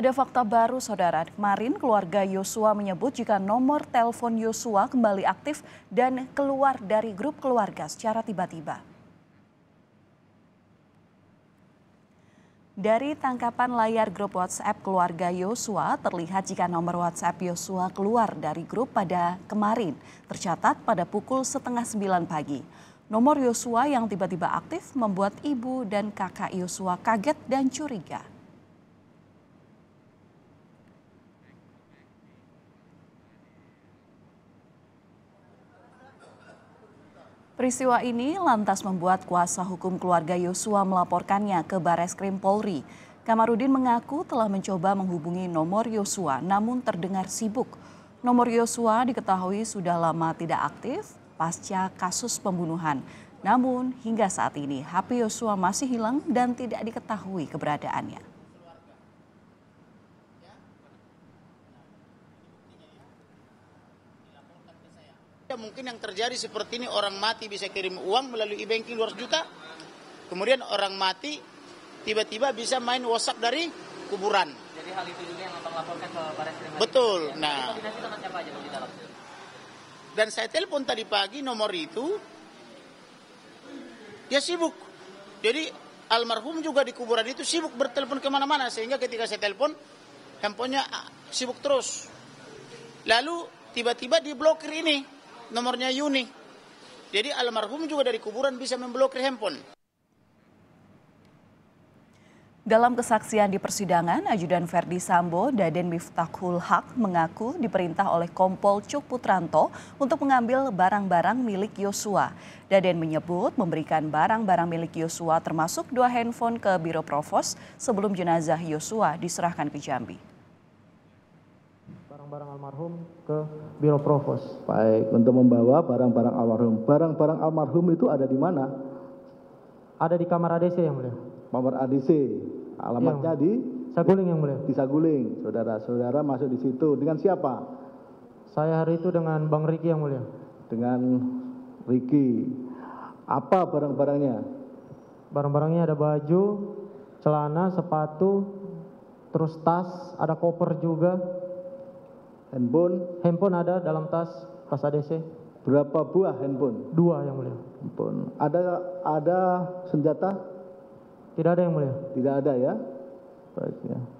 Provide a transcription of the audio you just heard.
Ada fakta baru, saudara. Kemarin keluarga Yosua menyebut jika nomor telepon Yosua kembali aktif dan keluar dari grup keluarga secara tiba-tiba. Dari tangkapan layar grup WhatsApp keluarga Yosua terlihat jika nomor WhatsApp Yosua keluar dari grup pada kemarin, tercatat pada pukul setengah sembilan pagi. Nomor Yosua yang tiba-tiba aktif membuat ibu dan kakak Yosua kaget dan curiga. Peristiwa ini lantas membuat kuasa hukum keluarga Yosua melaporkannya ke Bares Krim Polri. Kamarudin mengaku telah mencoba menghubungi nomor Yosua namun terdengar sibuk. Nomor Yosua diketahui sudah lama tidak aktif pasca kasus pembunuhan. Namun hingga saat ini HP Yosua masih hilang dan tidak diketahui keberadaannya. Mungkin yang terjadi seperti ini orang mati bisa kirim uang melalui e-banking luar juta. Kemudian orang mati tiba-tiba bisa main WhatsApp dari kuburan. Jadi hal itu juga yang abang laporkan ke Baris Krim. Betul. Ya. Nah. siapa aja Dan saya telepon tadi pagi nomor itu dia sibuk. Jadi almarhum juga di kuburan itu sibuk bertelepon kemana-mana sehingga ketika saya telepon handphonenya ah, sibuk terus. Lalu tiba-tiba diblokir ini nomornya Yuni. Jadi almarhum juga dari kuburan bisa memblokir handphone. Dalam kesaksian di persidangan, Ajudan Ferdi Sambo, Daden Miftahul Haq mengaku diperintah oleh Kompol Cuk Putranto untuk mengambil barang-barang milik Yosua. Daden menyebut memberikan barang-barang milik Yosua termasuk dua handphone ke Biro Provos sebelum jenazah Yosua diserahkan ke Jambi barang-barang almarhum ke Biro Provos. Baik, untuk membawa barang-barang almarhum. Barang-barang almarhum itu ada di mana? Ada di kamar ADC yang mulia. Kamar ADC. Alamatnya ya, di Saguling yang mulia. Di Saguling. Saudara-saudara masuk di situ dengan siapa? Saya hari itu dengan Bang Riki yang mulia. Dengan Riki. Apa barang-barangnya? Barang-barangnya ada baju, celana, sepatu, terus tas, ada koper juga, handphone handphone ada dalam tas tas ADC berapa buah handphone dua yang mulia handphone ada ada senjata tidak ada yang mulia tidak ada ya baik ya